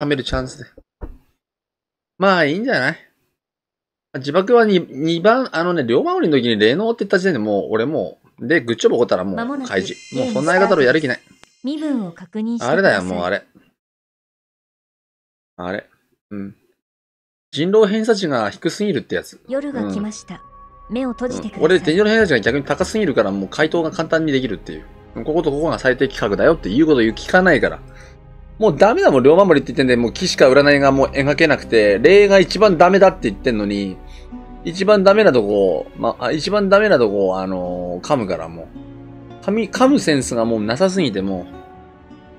貯めるチャンスで。まあ、いいんじゃない自爆は 2, 2番、あのね、両守りの時に霊能って言った時点でもう、俺もう、で、グッチョブ起こたらもう、開示。もう、そんな言い方をやる気ない。身分を確認してあれだよ、もうあれ。あれ。うん。人狼偏差値が低すぎるってやつ。夜が来ました。うん、目を閉じてください。うん、俺、天井の偏差値が逆に高すぎるから、もう回答が簡単にできるっていう。こことここが最適規格だよっていうことを聞かないから。もうダメだもん、両守りって言ってんで、もう木しか占いがもう描けなくて、霊が一番ダメだって言ってんのに、一番ダメなとこまあ、一番ダメなとこあのー、噛むからもう。噛み、噛むセンスがもうなさすぎてもう。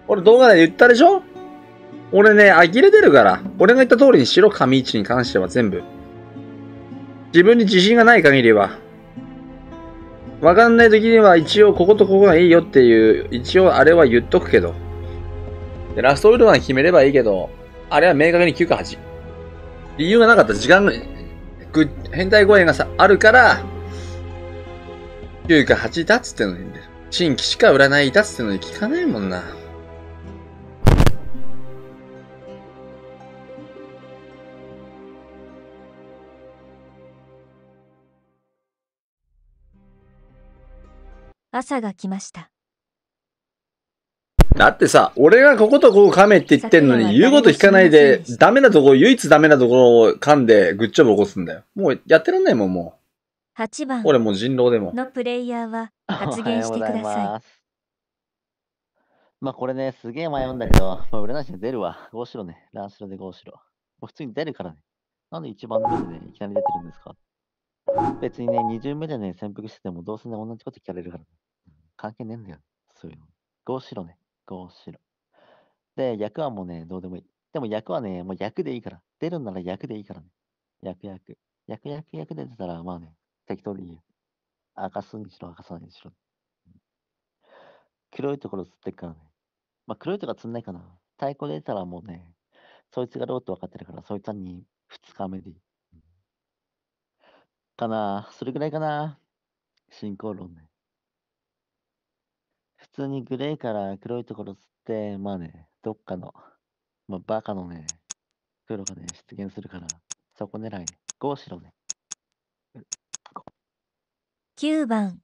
俺動画で言ったでしょ俺ね、呆れてるから。俺が言った通りにしろ、神市に関しては全部。自分に自信がない限りは。わかんない時には一応こことここがいいよっていう、一応あれは言っとくけど。で、ラストウルマン決めればいいけど、あれは明確に9か8。理由がなかった。時間の、変態声がさ、あるから、9か8だっつってのに、新規しか売らないだっつってのに聞かないもんな。朝が来ました。だってさ、俺がこことここ噛めって言ってんのに、言うこと聞かないで、ダメなとこ、ろ、唯一ダメなところを噛んで、グッジョブ起こすんだよ。もうやってらんないもん、もう。8番。俺もう人狼でも。のプレイヤーは発言してください。まあこれね、すげえ迷うんだけど、まあ、裏なしに出るわ。5白ね。ラシロで5白。もう普通に出るからね。なんで一番目でね、いきなり出てるんですか別にね、2巡目でね、潜伏しててもどうせね、同じこと聞かれるから、ね、関係ねえんだよ、そういうの。5白ね。こうしろ。で、役はもうね、どうでもいい。でも役はね、もう役でいいから。出るんなら役でいいからね。役役。役役役で出たら、まあね、適当でいいよ。明かすにしろ、明かさないにしろ。黒いところ釣ってっからね。まあ、黒いとろ釣んないかな。太鼓出たらもうね、そいつがローと分かってるから、そいつに2日目でいい。かなそれぐらいかな進行論ね。普通にグレーから黒いところ吸って、まあね、どっかの、まあ、バカのね、黒がね、出現するから、そこ狙い、5白ね。9番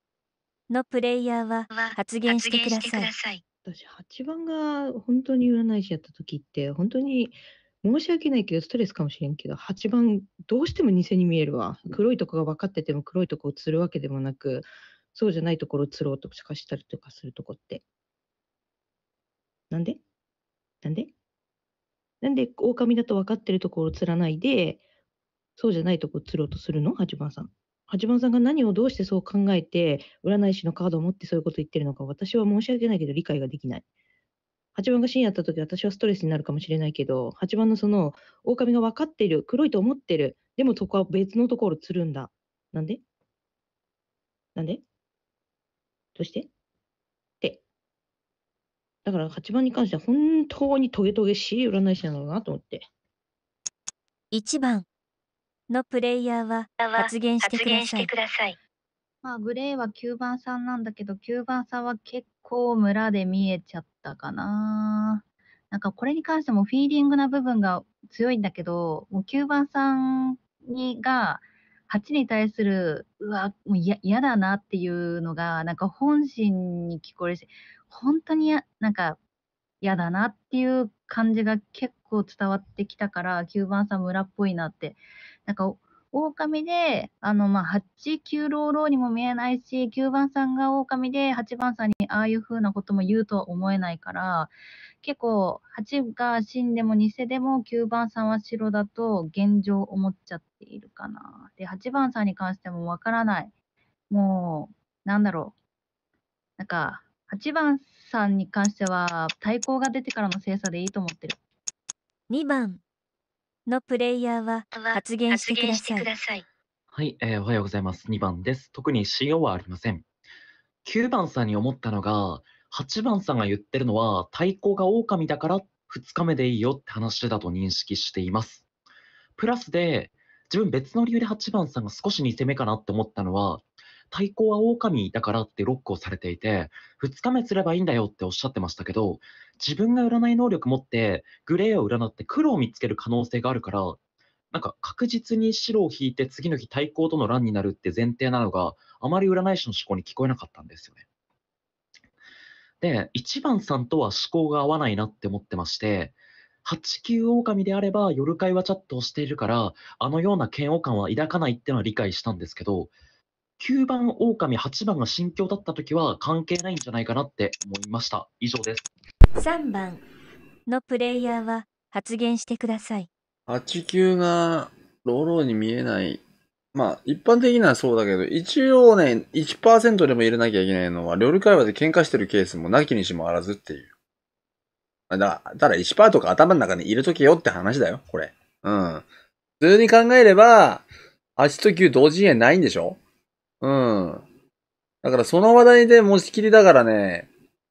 のプレイヤーは発言してください。さい私、8番が本当に占い師やった時って、本当に申し訳ないけど、ストレスかもしれんけど、8番、どうしても偽に見えるわ。黒いとこが分かってても黒いとこを釣るわけでもなく、そうじゃないところを釣ろうとしかしたりとかするとこって。なんでなんでなんで狼だと分かってるところを釣らないで、そうじゃないところを釣ろうとするの八番さん。八番さんが何をどうしてそう考えて、占い師のカードを持ってそういうこと言ってるのか、私は申し訳ないけど理解ができない。8番が深夜やった時私はストレスになるかもしれないけど、8番のその、狼が分かってる、黒いと思ってる、でもそこは別のところを釣るんだ。なんでなんでそして、手。だから8番に関しては本当にトゲトゲしい占い師なのかなと思って。1番のプレイヤーは発言してください。まあ、グレーは9番さんなんだけど、9番さんは結構村で見えちゃったかな。なんかこれに関してもフィーリングな部分が強いんだけど、もう9番さんにが、8に対する、うわ、もう嫌だなっていうのが、なんか本心に聞こえるし、本当にや、なんか嫌だなっていう感じが結構伝わってきたから、9番さん村っぽいなって。なんか狼で、あの、まあ、8、9ローローにも見えないし、9番さんが狼で、8番さんにああいう風なことも言うとは思えないから、結構、8が真でも偽でも、9番さんは白だと現状思っちゃっているかな。で、8番さんに関してもわからない。もう、なんだろう。なんか、8番さんに関しては、対抗が出てからの精査でいいと思ってる。2番のプレイヤーは発言してください。はい、えー、おはようございます。2番です。特に信用はありません。9番さんに思ったのが、8番さんが言ってるのは、対抗が狼だから2日目でいいよって話だと認識しています。プラスで、自分別の理由で8番さんが少し2戦目かなって思ったのは、対抗は狼だからってロックをされていて、2日目すればいいんだよっておっしゃってましたけど、自分が占い能力持って、グレーを占って黒を見つける可能性があるから、なんか確実に白を引いて次の日対抗との乱になるって前提なのがあまり占い師の思考に聞こえなかったんですよね。で、1番さんとは思考が合わないなって思ってまして、89狼であれば夜会はチャットをしているから、あのような嫌悪感は抱かないっていうのは理解したんですけど、9番狼、8番が心境だったときは関係ないんじゃないかなって思いました。以上です。3番のプレイヤーは発言してください。8、9がローローに見えない。まあ、一般的にはそうだけど、一応ね、1%でも入れなきゃいけないのは、料理会話で喧嘩してるケースもなきにしもあらずっていう。だから、ただ1%とか頭の中に入れとけよって話だよ、これ。うん。普通に考えれば、8と9同時にないんでしょうん。だからその話題で持ちきりだからね、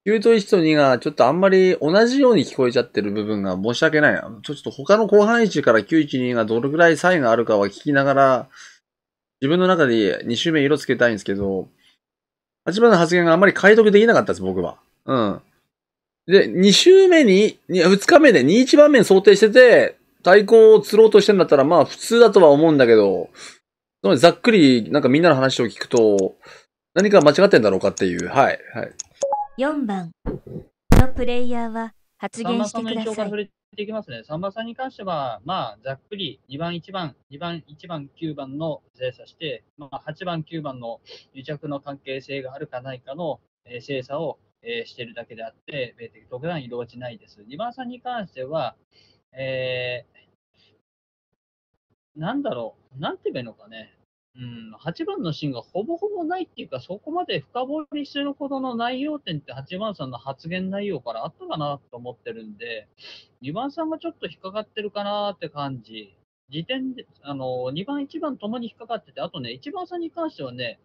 9と1と2がちょっとあんまり同じように聞こえちゃってる部分が申し訳ない。ちょっと他の後半1から912がどれくらい差異があるかは聞きながら、自分の中で2周目色つけたいんですけど、8番の発言があんまり解読できなかったです、僕は。うん。で、2周目に、2日目で21番目想定してて、対抗を釣ろうとしてんだったら、まあ普通だとは思うんだけど、ざっくり、なんかみんなの話を聞くと、何か間違ってんだろうかっていう、はい、はい。4番、のプレイヤーは発言してください。ていきますね。3番さんに関しては、まあ、ざっくり2番、1番、2番、1番、9番の精査して、まあ、8番、9番の癒着の関係性があるかないかの、え精査を、えー、しているだけであって、特段色落ちないです。2番さんに関しては、えーなんだろう、なんて言えばいいのかね。うん、8番のシーンがほぼほぼないっていうか、そこまで深掘りするほどの内容点って8番さんの発言内容からあったかなと思ってるんで、2番さんがちょっと引っかかってるかなって感じ。時点で、あの、2番、1番ともに引っかかってて、あとね、1番さんに関してはね、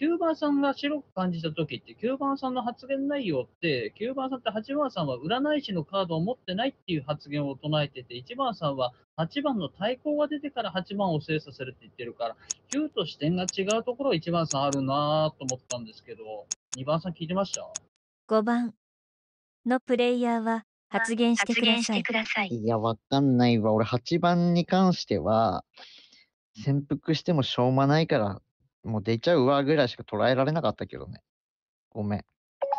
9番さんが白く感じた時って、9番さんの発言内容って、9番さんって8番さんは占い師のカードを持ってないっていう発言を唱えてて、1番さんは8番の対抗が出てから8番を精査するって言ってるから、9と視点が違うところ1番さんあるなぁと思ったんですけど、2番さん聞いてました ?5 番のプレイヤーは発言してください。いや、わかんないわ。俺、8番に関しては、潜伏してもしょうがないから、もう出ちゃうわぐらいしか捉えられなかったけどね。ごめん。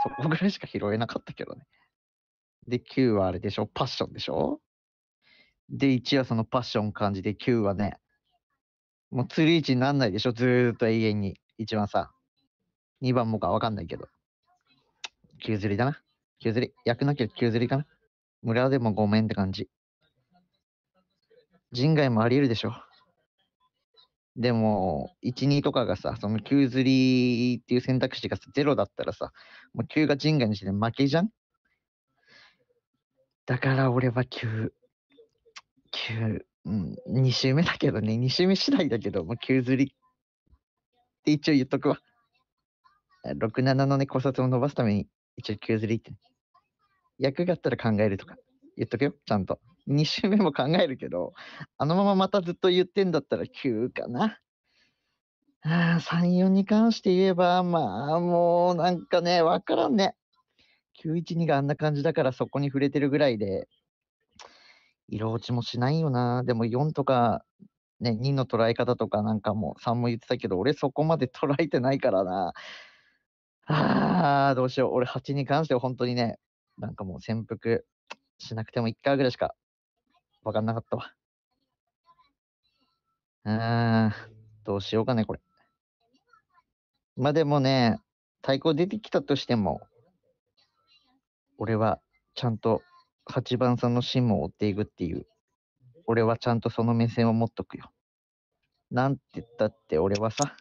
そこぐらいしか拾えなかったけどね。で、9はあれでしょパッションでしょで、1はそのパッション感じで、9はね、もう釣り位置になんないでしょずーっと永遠に。一番さ。2番もかわかんないけど。9釣りだな。9釣り。焼くなきゃ9釣りかな。村でもごめんって感じ。人外もあり得るでしょ。でも、1、2とかがさ、その9釣りっていう選択肢がゼロだったらさ、もう9が人外にして負けじゃんだから俺は9、9、うん、2周目だけどね、2周目次第だけど、もう9釣りって一応言っとくわ。6、7のね、考察を伸ばすために、一応9釣りって、役があったら考えるとか言っとくよ、ちゃんと。2週目も考えるけど、あのまままたずっと言ってんだったら9かな。あ3、4に関して言えば、まあ、もうなんかね、わからんね。912があんな感じだからそこに触れてるぐらいで、色落ちもしないよな。でも4とか、ね、2の捉え方とかなんかも3も言ってたけど、俺そこまで捉えてないからな。ああ、どうしよう。俺8に関しては本当にね、なんかもう潜伏しなくても1回ぐらいしかわかんなかったわ。あー、どうしようかね、これ。まあでもね、太鼓出てきたとしても、俺はちゃんと8番さんの芯も追っていくっていう。俺はちゃんとその目線を持っとくよ。なんて言ったって俺はさ、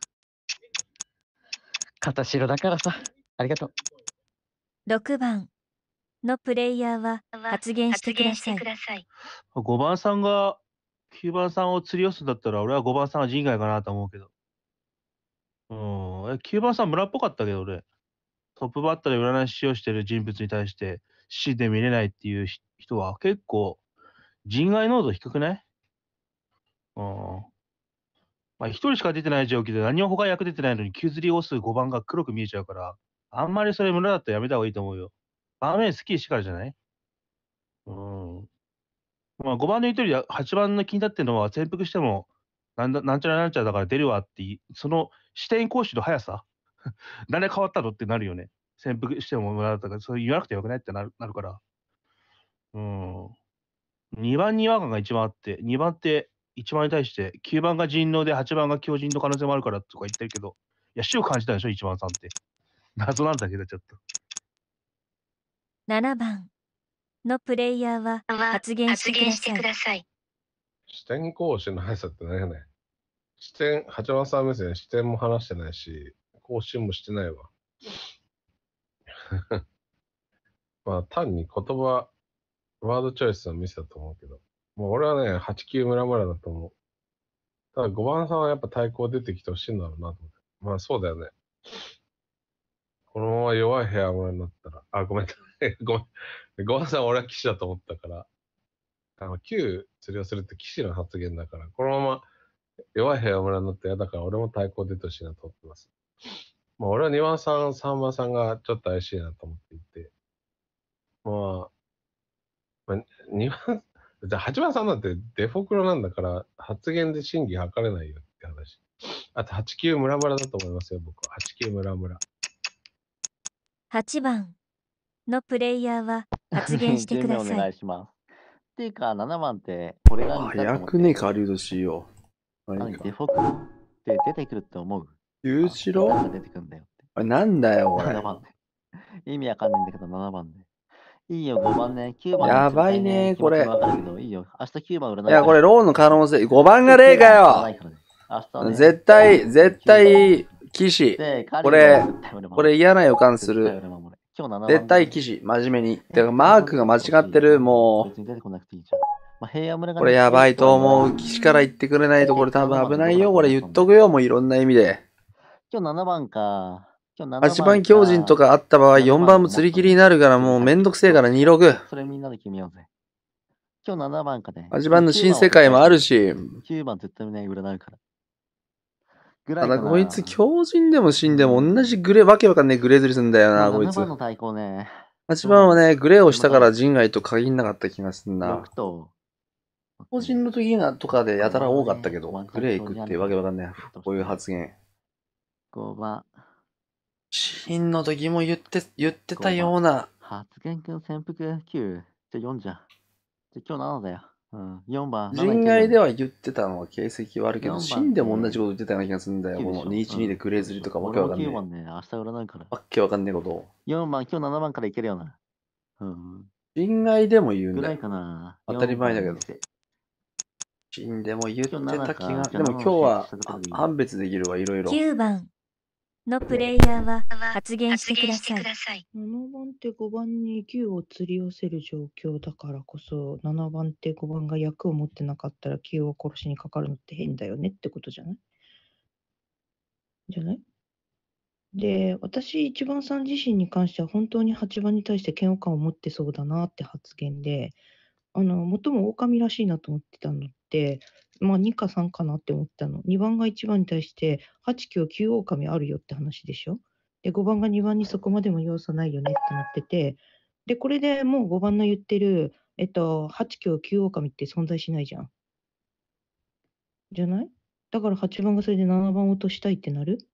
片白だからさ、ありがとう。6番のプレイヤーは発言してください。5番さんが9番さんを釣り寄すんだったら、俺は5番さんは人外かなと思うけど。うん、え9番さん村っぽかったけど、俺。トップバッターで占い師をしてる人物に対して、死で見れないっていう人は結構、人外濃度低くないうん。まあ、1人しか出てない状況で何も他役出てないのに、9釣りをす5番が黒く見えちゃうから、あんまりそれ村だったらやめた方がいいと思うよ。場面すきしからじゃないうん。まあ、5番の言うとり8番の気になってるのは、潜伏しても、なんだなんちゃらなんちゃらだから出るわってその視点行使の速さ、なで変わったのってなるよね。潜伏しても無駄だったから、それ言わなくてよくないってなるなるから。うん。2番に違和感が一番あって、2番って1番に対して、9番が人狼で8番が狂人の可能性もあるからとか言ってるけど、いや、死を感じたでしょ、1番さんって。謎なんだけど、ちょっと。7番のプレイヤーは発言してください。視点講師の速さって何やねん。視点、八幡さん目線、視点も話してないし、更新もしてないわ。まあ、単に言葉、ワードチョイスのミスだと思うけど。もう俺はね、8、9村村だと思う。ただ5番さんはやっぱ対抗出てきてほしいんだろうなと思って。まあそうだよね。このまま弱い部屋村になったら、あ、ごめん。ごめん。ごはさん、俺は騎士だと思ったから。あの、旧釣りをするって騎士の発言だから、このまま弱い部屋村になって嫌だから、俺も対抗出てほしいなと思ってます。まあ、俺はごさん、めんごさんがちょっと怪しいなと思っていて、まあ、まあ、ん。じゃん。番さんなんてデフォクロなんだから、発言で審議ごれないよって話。あと、89ごめん。ごだと思いますよ、僕は。89ごめん。ご8番。のプレイヤーは発言してください。10お願いします。っていうか、7番って、これが早くね、下流年よ。なよ何にかデフォクって出てくると思う。ゆうしあなんだよっだよ、7番で。意味わかんないんだけど、7番で。いいよ、5番ね。9番やばいねこれいいよ。明日9番売らないいや、これ、ローンの可能性、5番が例かよ。よ絶対、絶対、、騎士。これ、これ嫌な予感する。今日7番絶対記事、真面目に。てか、マークが間違ってる、もう。これやばいと思う。岸から言ってくれないと、これ多分危ないよ。これ言っとくよ、もういろんな意味で。今日7番か。今日7番8番強人とかあった場合、4番も釣り切りになるから、もうめんどくせえから26。それみんなで決めようぜ。今日7番かね。8番の新世界もあるし。9番絶対ね、占うから。ぐらいかな。ただこいつ強靭でも死んでも同じグレー、わけわかんねえグレーズりすんだよな、こいつ。8番の対抗ね。8番はね、グレーをしたから人外と限んなかった気がすんな。個人の時がとかでやたら多かったけど、グレー行くってわけわかんない。こういう発言。5番。死んの時も言って、言ってたような。発言君潜伏 Q。じゃあ4じゃん。じゃあ今日7だよ。うん、4番。人外では言ってたのは形跡はあるけど、死んでも同じこと言ってたような気がするんだよ。もう212でグレーズリとかわけわかんない。9番ね、明日占いから。わけわかんないこと。4番、今日7番からいけるよな。うん。人外でも言うんだよ。ぐらいかな。当たり前だけど。死んでも言ってた気が。でも今日は判別できるわ、いろいろ。9番。のプレイヤーは発言してください。7番手5番に9を釣り寄せる状況だからこそ、7番手5番が役を持ってなかったら9を殺しにかかるのって変だよねってことじゃないじゃないで、私、一番さん自身に関しては本当に8番に対して嫌悪感を持ってそうだなって発言で、あの、最も狼らしいなと思ってたのって、まあ、2か3かなって思ったの。2番が1番に対して、8、9、9狼あるよって話でしょ。で、5番が2番にそこまでも要素ないよねってなってて、で、これでもう5番の言ってる、えっと、8、9、9狼って存在しないじゃん。じゃないだから8番がそれで7番落としたいってなるっ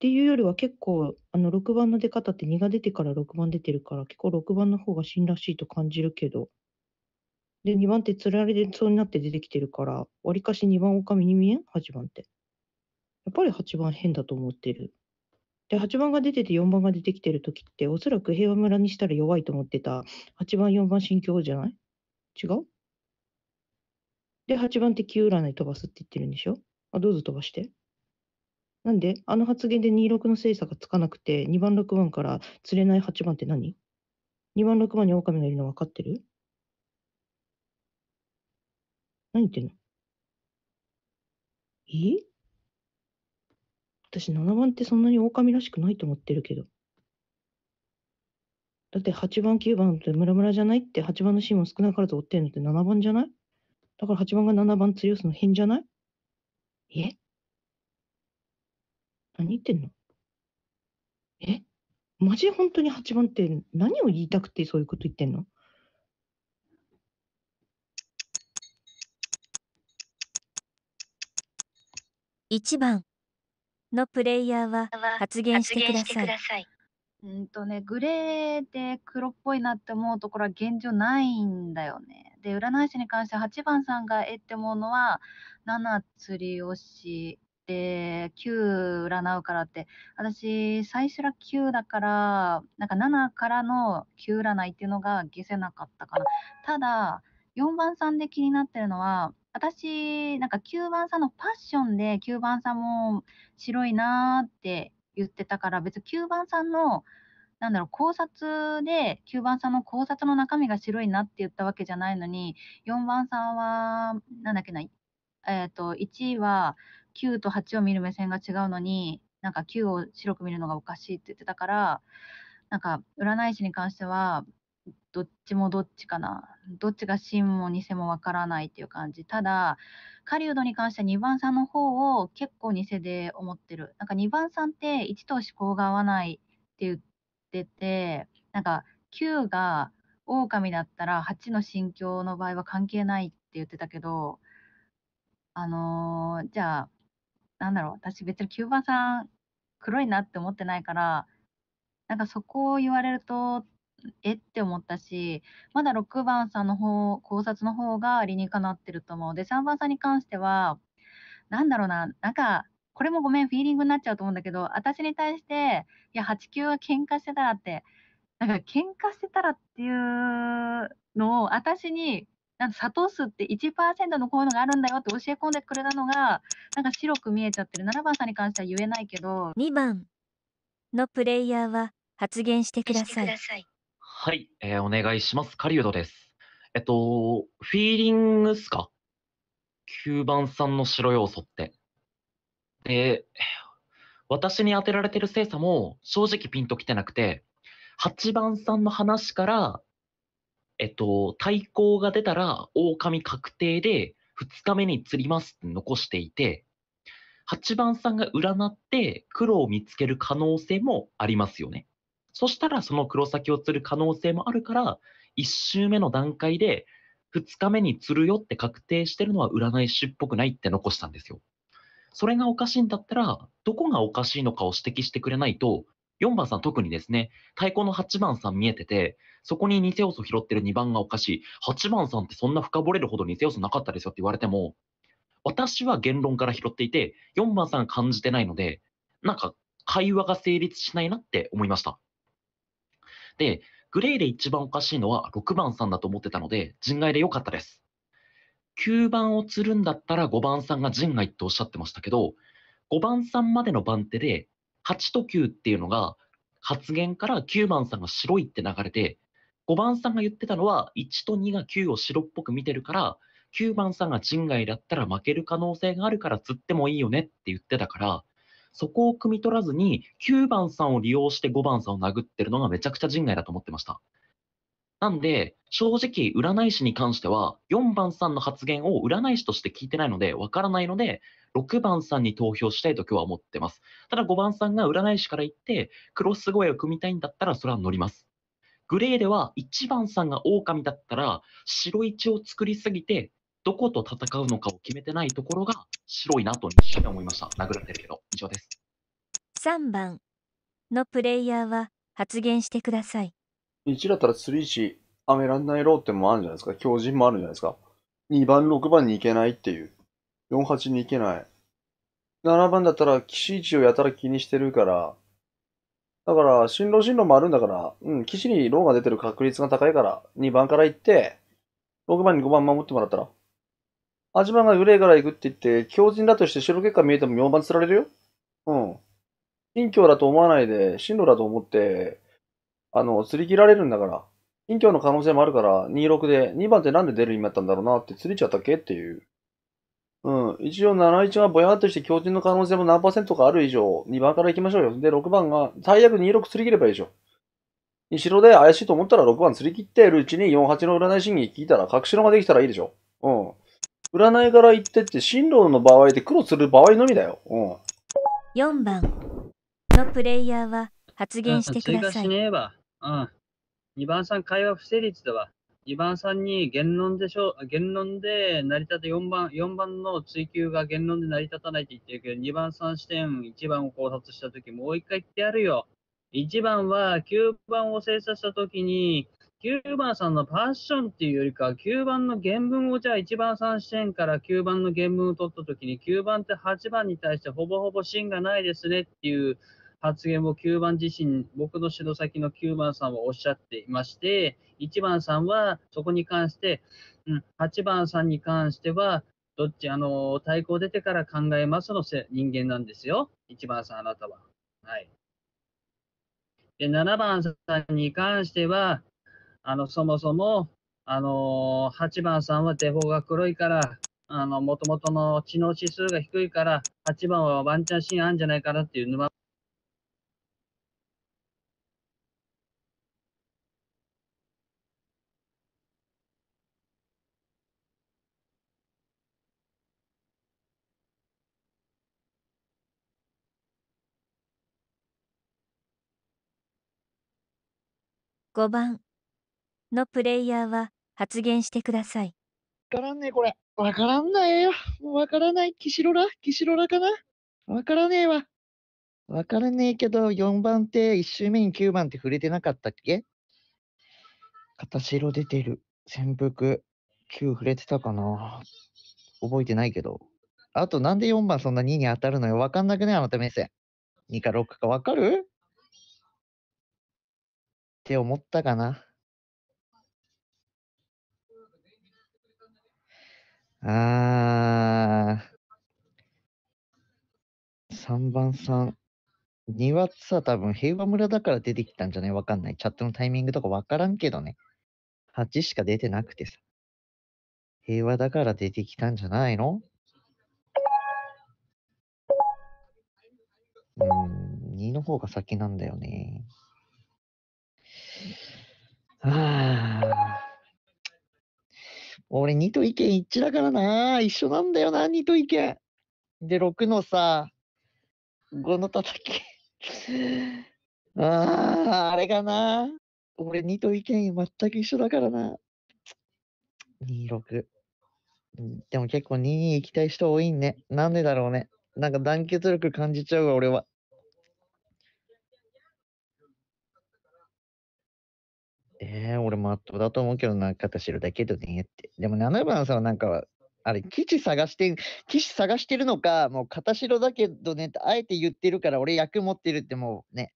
ていうよりは結構、あの、6番の出方って2が出てから6番出てるから、結構6番の方が新んらしいと感じるけど。で、2番手釣られそうになって出てきてるから、わりかし2番おかみに見えん ?8 番って。やっぱり8番変だと思ってる。で、8番が出てて4番が出てきてる時って、おそらく平和村にしたら弱いと思ってた8番、4番心境じゃない違うで、8番って9占い飛ばすって言ってるんでしょあ、どうぞ飛ばして。なんで、あの発言で26の精査がつかなくて、2番6番から釣れない8番って何 ?2 番6番に狼がいるの分かってる何言ってんのえ私7番ってそんなに狼らしくないと思ってるけど。だって8番9番ってムラムラじゃないって8番のシーンも少なからず追ってるのって7番じゃないだから8番が7番強すの変じゃないえ何言ってんのえマジ本当に8番って何を言いたくてそういうこと言ってんの1番のプレイヤーは発言してください。うんとね、グレーで黒っぽいなって思うところは現状ないんだよね。で、占い師に関しては8番さんがえってものは7釣り押しで9占うからって私最初ら9だからなんか7からの9占いっていうのが消せなかったかな。ただ4番さんで気になってるのは私、なんか9番さんのパッションで9番さんも白いなーって言ってたから、別に9番さんの、なんだろう、考察で、9番さんの考察の中身が白いなって言ったわけじゃないのに、4番さんは、なんだっけな、えっ、と、1位は9と8を見る目線が違うのに、なんか9を白く見るのがおかしいって言ってたから、なんか占い師に関しては、どっちもどっちかな。どっちが真も偽もわからないっていう感じ。ただ、狩人に関しては2番さんの方を結構偽で思ってる。なんか2番さんって1と思考が合わないって言ってて、なんか9が狼だったら8の心境の場合は関係ないって言ってたけど、あのー、じゃあ、なんだろう、私別に9番さん黒いなって思ってないから、なんかそこを言われるとえって思ったし、まだ6番さんの方、考察の方が理にかなってると思う。で、3番さんに関しては、なんだろうな、なんか、これもごめん、フィーリングになっちゃうと思うんだけど、私に対して、いや、8、9は喧嘩してたらって、なんか喧嘩してたらっていうのを、私に、なんか諭すって1%のこういうのがあるんだよって教え込んでくれたのが、なんか白く見えちゃってる。7番さんに関しては言えないけど。2番のプレイヤーは発言してください。はい、えー、お願いします。狩人です。えっと、フィーリングっすか ?9 番さんの白要素って。で、私に当てられてる精査も正直ピンときてなくて、8番さんの話から、えっと、対抗が出たら狼確定で2日目に釣りますって残していて、8番さんが占って黒を見つける可能性もありますよね。そしたらその黒崎を釣る可能性もあるから、1周目の段階で2日目に釣るよって確定してるのは占い師っぽくないって残したんですよ。それがおかしいんだったら、どこがおかしいのかを指摘してくれないと、4番さん特にですね、太鼓の8番さん見えてて、そこに偽要素拾ってる2番がおかしい。8番さんってそんな深掘れるほど偽要素なかったですよって言われても、私は言論から拾っていて、4番さん感じてないので、なんか会話が成立しないなって思いました。、グレーで一番おかしいのは6番さんだと思ってたので、陣外で良かったです。9番を釣るんだったら5番さんが陣外っておっしゃってましたけど、5番さんまでの番手で、8と9っていうのが、発言から9番さんが白いって流れて、5番さんが言ってたのは、1と2が9を白っぽく見てるから、9番さんが陣外だったら負ける可能性があるから釣ってもいいよねって言ってたから、そこを汲み取らずに、9番さんを利用して5番さんを殴ってるのがめちゃくちゃ人外だと思ってました。なんで、正直、占い師に関しては、4番さんの発言を占い師として聞いてないので、わからないので、6番さんに投票したいと今日は思ってます。ただ5番さんが占い師から言って、クロス声を組みたいんだったら、それは乗ります。グレーでは1番さんが狼だったら、白血を作りすぎて、どこと戦うのかを決めてないところが白いなと一瞬思いました。殴られてるけど、以上です。3番のプレイヤーは発言してください。1だったら3し、アメランナイローってもあるんじゃないですか。強靭もあるんじゃないですか。2番、6番に行けないっていう。4、8に行けない。7番だったら、騎士位置をやたら気にしてるから、だから、進路進路もあるんだから、うん、騎士にローが出てる確率が高いから、2番から行って、6番に5番守ってもらったら、アジマが憂いから行くって言って、強人だとして白結果見えても妙盤釣られるよ。うん。近境だと思わないで、進路だと思って、あの、釣り切られるんだから。近境の可能性もあるから、26で、2番ってなんで出る意味だったんだろうなって、釣りちゃったっけっていう。うん。一応71がぼやっとして強人の可能性も何パーセントかある以上、2番から行きましょうよ。で、6番が、最悪26釣り切ればいいでしょ。にしろで怪しいと思ったら6番釣り切ってるうちに48の占い審議聞いたら、隠しのができたらいいでしょ。うん。占いから言ってって進路の場合で苦労する場合のみだよ。うん。4番のプレイヤーは発言してください。追加しねえわ。うん。2番さん会話不成立だわ。2番さんに言論でしょ言論で成り立て4番、4番の追求が言論で成り立たないって言ってるけど、2番さん視点、1番を考察したとき、もう一回言ってやるよ。1番は9番を精査したときに、9番さんのパッションっていうよりかは、9番の原文をじゃあ1番さん視点から9番の原文を取ったときに、9番って8番に対してほぼほぼ芯がないですねっていう発言を9番自身、僕の指導先の9番さんはおっしゃっていまして、1番さんはそこに関して、うん、8番さんに関しては、どっち、あの、対抗出てから考えますのせ人間なんですよ。1番さん、あなたは。はい。で、7番さんに関しては、あの、そもそも、あの、8番さんはデフォが黒いから、あの、もともとの知能指数が低いから、8番はワンチャンシーンあるんじゃないかなっていう沼。5番のプレイヤーは発言してください。わからんねえ、これ。わからんないよ。わからない。キシロラキシロラかなわからねえわ。わからねえけど、4番って1周目に9番って触れてなかったっけ片白出てる。潜伏。9触れてたかな覚えてないけど。あと、なんで4番そんな2に当たるのよ。わかんなくねあなた目線。2か6かわかるって思ったかな。あー、3番さん。2はさ、多分平和村だから出てきたんじゃないわかんない。チャットのタイミングとかわからんけどね。8しか出てなくてさ。平和だから出てきたんじゃないのうん、2の方が先なんだよね。ああ。俺、2と意見一致だからな。一緒なんだよな、2と意見。で、6のさ、5の叩き。ああ、あれかな。俺、2と意見全く一緒だからな。2、6。でも結構2に行きたい人多いんね。なんでだろうね。なんか団結力感じちゃうわ、俺は。え、俺も圧倒だと思うけど、なんか知るだけどねって。でも7番さんはなんか、あれ、基地探して、基地探してるのか、もう片白だけどねって、あえて言ってるから、俺役持ってるってもうね、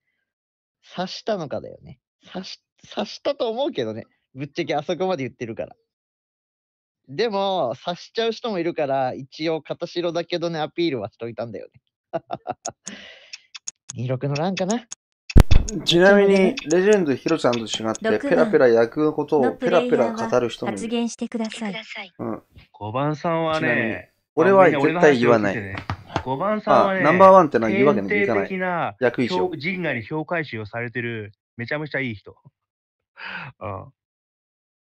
刺したのかだよね。刺し、刺したと思うけどね。ぶっちゃけあそこまで言ってるから。でも、刺しちゃう人もいるから、一応片白だけどね、アピールはしといたんだよね。26 の欄かなちなみに、レジェンドヒロちゃんと違って、ペラペラ役のことをペラペラ語る人も発言してください。うん、5番さんはね、俺は絶対言わない。5番さんはね、ナンバーワンってのは言うわけにいかない。な役以人外に評価集をされてる、めちゃめちゃいい人。うん、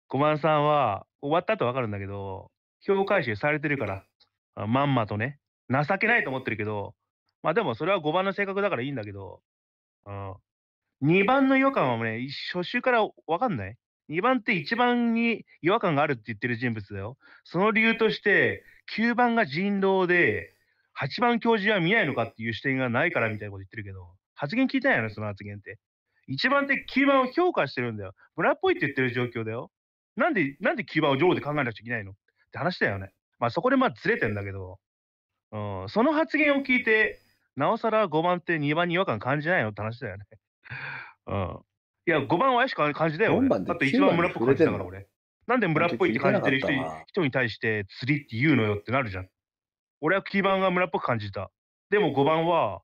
5番さんは、終わったとわかるんだけど、評価集されてるから、まんまとね、情けないと思ってるけど、まあでもそれは5番の性格だからいいんだけど、うん、2番の違和感はね、初週から分かんない。2番って1番に違和感があるって言ってる人物だよ。その理由として、9番が人道で、8番教授は見ないのかっていう視点がないからみたいなこと言ってるけど、発言聞いたんやろ、その発言って。1番って9番を評価してるんだよ。ブラっぽいって言ってる状況だよ。なんで、なんで9番を上で考えなくちゃいけないのって話だよね。まあそこでまあずれてんだけど、うん、その発言を聞いて、なおさら5番って2番に違和感感じないのって話だよね。うん。いや、5番は怪しく感じだよ。だって一番村っぽく感じたから俺。なんで村っぽいって感じてる人人に対して釣りって言うのよってなるじゃん。俺は9番が村っぽく感じた。でも5番は、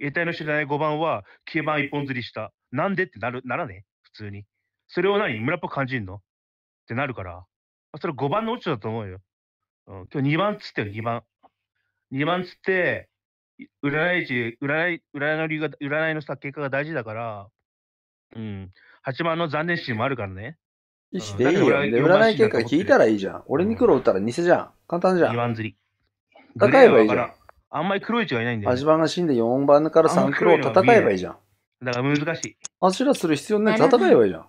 得体の知らない5番は9番一本釣りした。なんでってなるならね、普通に。それを何村っぽく感じんのってなるから。それ5番のオチだと思うよ。うん、今日2番つってよ、2番。2番つって、占い師、占い、占いの理由が、占いの結果が大事だから、うん。八番の残念心もあるからね。意思でいいよ。で、占い結果聞いたらいいじゃん。俺に黒打ったら偽じゃん。簡単じゃん。言わん。ずり。戦えばいいじゃんあんまり黒い血置がいないんだよ、8ね。番が死んで4番から3黒を戦えばいいじゃん。だから難しい。あちらする必要ない。戦えばいいじゃん。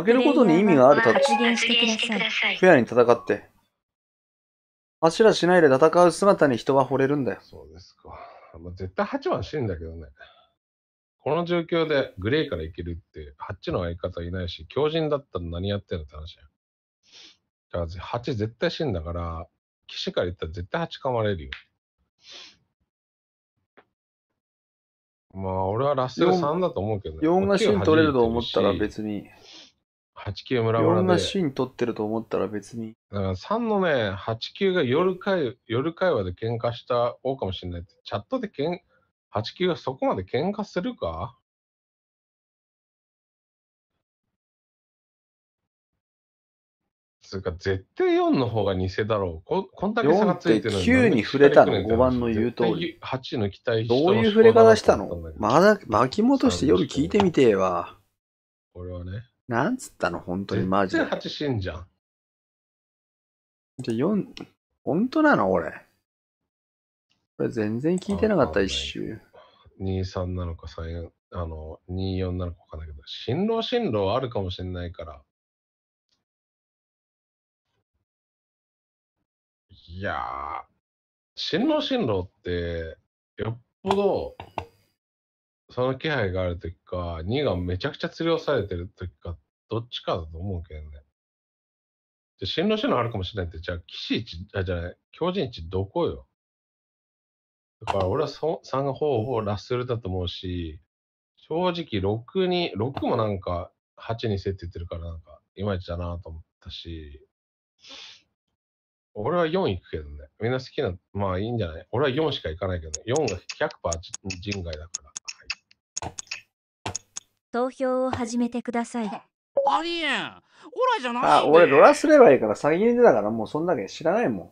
負けることに意味があるただ発言してくフェアに戦って。あちらしないで戦う姿に人は惚れるんだよ。そうですか。まあ、絶対8は死んだけどね。この状況でグレーからいけるって、8の相方いないし、強人だったら何やってんのって話や。だ8絶対死んだから、騎士から言ったら絶対8噛まれるよ。まあ、俺はラッセル3だと思うけどね。4が芯取れると思ったら別に。8級村ラで。いろんなシーン撮ってると思ったら別に。だから3のね、8級が夜会夜会話で喧嘩した方かもしれないチャットでけん8級がそこまで喧嘩するかつうか、絶対4の方が偽だろう。ここんだけ差がついてるのに。9に触れたの、5番の言う通り。8の期待どういう触れ方したのまだ巻き戻して夜聞いてみてえわ。これはね。なんつったの本当にマジで。8死んじゃん。じゃ、4、本当なの俺。これ全然聞いてなかった一周。23なのかあの、24なのかわかんないけど、進路進路あるかもしれないから。いやー、進路進路って、よっぽどその気配がある時か、2がめちゃくちゃ釣りをされてる時か、どっちかだと思うけどね。じゃ進路手のあるかもしれないって、じゃあ、騎士位あ、じゃない、狂人置どこよ。だから俺はそ3がほぼラッスルだと思うし、正直6に、6もなんか8にせって言ってるからなんか、いまいちだなと思ったし、俺は4行くけどね。みんな好きな、まあいいんじゃない俺は4しか行かないけどね。4が100%人外だから。投票を始めてください。ありえんオラじゃないあ、俺ロラすればいいから先に出たからもうそんだけ知らないもん。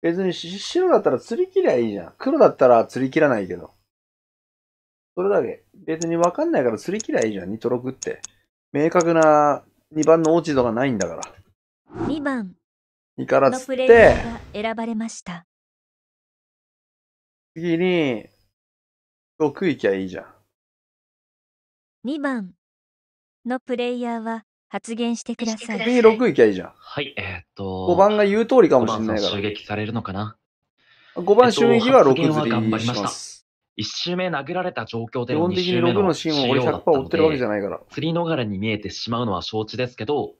別に白だったら釣り切りゃいいじゃん。黒だったら釣り切らないけど。それだけ。別にわかんないから釣り切りゃいいじゃん、ニトロクって。明確な2番の落ち度がないんだから。2番。2から釣って。選ばれました。次に、6行きゃいいじゃん。2番のプレイヤーは発言してください。6きゃいいじゃん。はい、えーっと、5番が言う通りかもしれないか襲撃されるのかな5番襲撃は6のり発言頑張りましたます。周目殴られた状況で基の本的に6のシーンを俺100%った追ってるわけじゃ、ないから。釣り逃れに見えてしまうのは承知ですけど、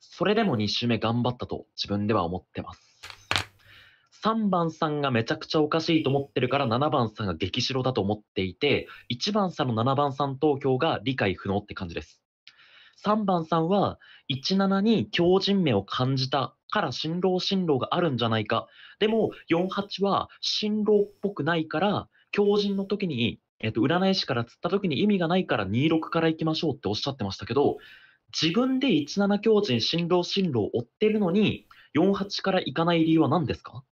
それでも2周目頑張ったと自分では思ってます。3番さんがめちゃくちゃおかしいと思ってるから7番さんが激白だと思っていて1番さんの7番さん東京が理解不能って感じです3番さんは17に強靭名を感じたから新郎新郎があるんじゃないかでも48は新郎っぽくないから強靭の時に、えっと、占い師から釣った時に意味がないから26から行きましょうっておっしゃってましたけど自分で17強靭新郎新郎を追ってるのに48から行かない理由は何ですか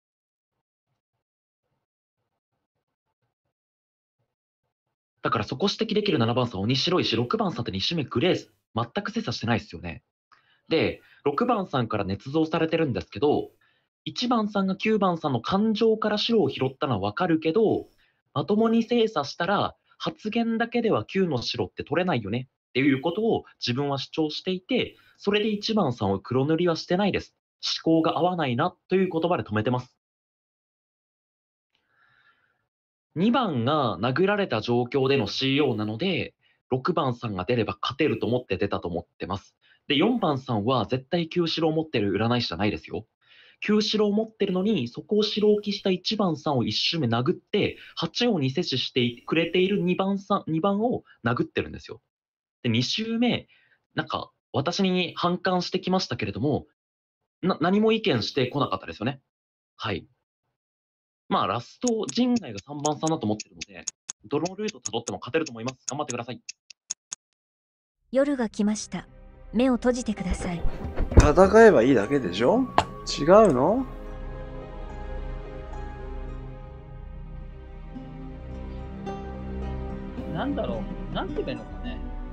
だからそこ指摘できる7番さん、鬼白石、6番さんって2周目グレー、全く精査してないですよね。で、6番さんから捏造されてるんですけど、1番さんが9番さんの感情から白を拾ったのはわかるけど、まともに精査したら、発言だけでは9の白って取れないよねっていうことを自分は主張していて、それで1番さんを黒塗りはしてないです。思考が合わないなという言葉で止めてます。2番が殴られた状況での CO なので、6番さんが出れば勝てると思って出たと思ってます。で、4番さんは絶対旧城を持ってる占い師じゃないですよ。旧城を持ってるのに、そこを白置きした1番さんを1周目殴って、8を偽接してくれている2番さん、2番を殴ってるんですよ。で、2周目、なんか、私に反感してきましたけれども、何も意見してこなかったですよね。はい。まあ、ラスト、陣内が3番さんだと思ってるので、ドロールートたどっても勝てると思います。頑張ってください。夜が来ました。目を閉じてください。戦えばいいだけでしょ違うのなんだろうなんて言えばいいのか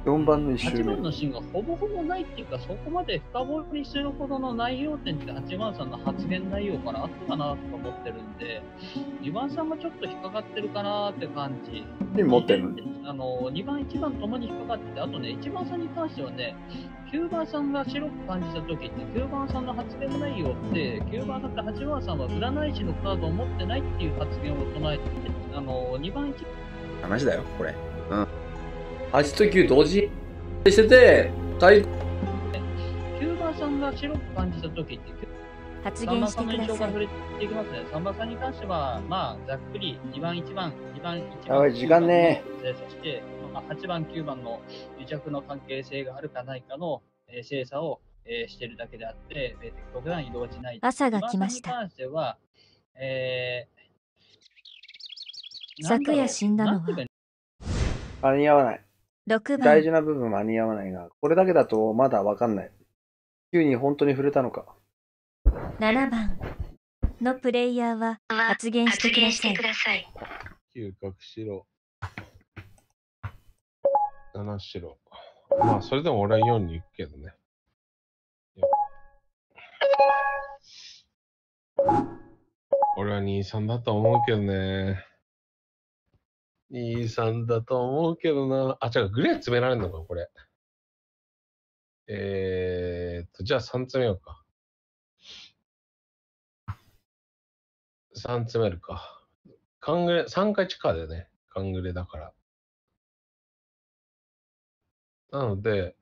4番の1周目8番のシーンがほぼほぼないっていうかそこまで深掘りするほどの内容点って8番さんの発言内容からあったかなと思ってるんで2番さんがちょっと引っかかってるかなって感じで、持ってるあの2番1番ともに引っかかっててあとね1番さんに関してはね9番さんが白く感じた時って9番さんの発言内容って9番だって8番さんは占い師のカードを持ってないっていう発言を唱えてあの2番1話だよこれうん8と9同時してて、対9番さんが白く感じたときって、発言してください。3番ていきますね。サ3番さんに関しては、まあ、ざっくり2番、1番、2番、1番。時間ね。そして、まあ、8番、9番の癒着の関係性があるかないかの、えー、精査を、えー、しているだけであって、米国国団移動しない。朝が来ました。に関しては、えー、昨夜死んだのは。間に合わない。番大事な部分間に合わないが、これだけだとまだわかんない。急に本当に触れたのか。7番のプレイヤーは発言してください。嗅覚しろ。7しろ。まあ、それでも俺は4に行くけどね。俺は23だと思うけどね。23だと思うけどな。あ、違う、グレー詰められるのか、これ。えー、っと、じゃあ3詰めようか。3詰めるか。カングレ、3回近いだよね。カングレだから。なので、